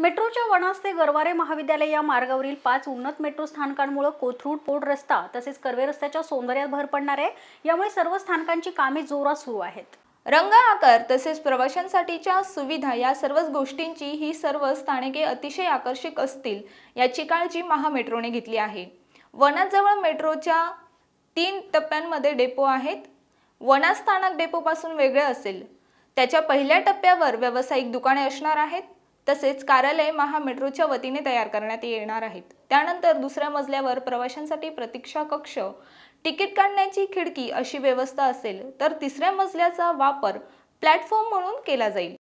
मेट्रोच्या वणास ते गरवारे महाविद्यालय या मार्गावरील पाच उन्नत मेट्रो स्थानकांमुळे कोथरूड पोड रस्ता तसेच कर्वे रस्त्याच्या सौंदर्यात भर पडणार आहे यामुळे सर्व स्थानकांची कामे जोरात सुरू आहेत रंग आकार तसेच प्रवाशांसाठीच्या सुविधा या सर्वच गोष्टींची ही सर्व स्थानके अतिशय आकर्षक असतील याची काळजी महामेट्रोने घेतली आहे वनाजवळ मेट्रोच्या तीन टप्प्यांमध्ये डेपो आहेत वना स्थानक डेपोपासून वेगळे असेल त्याच्या पहिल्या टप्प्यावर व्यावसायिक दुकाने असणार आहेत तसेच कार्यालय महामेट्रोच्या वतीने तयार करण्यात येणार आहेत त्यानंतर दुसऱ्या मजल्यावर प्रवाशांसाठी प्रतीक्षा कक्ष तिकीट काढण्याची खिडकी अशी व्यवस्था असेल तर तिसऱ्या मजल्याचा वापर प्लॅटफॉर्म म्हणून केला जाईल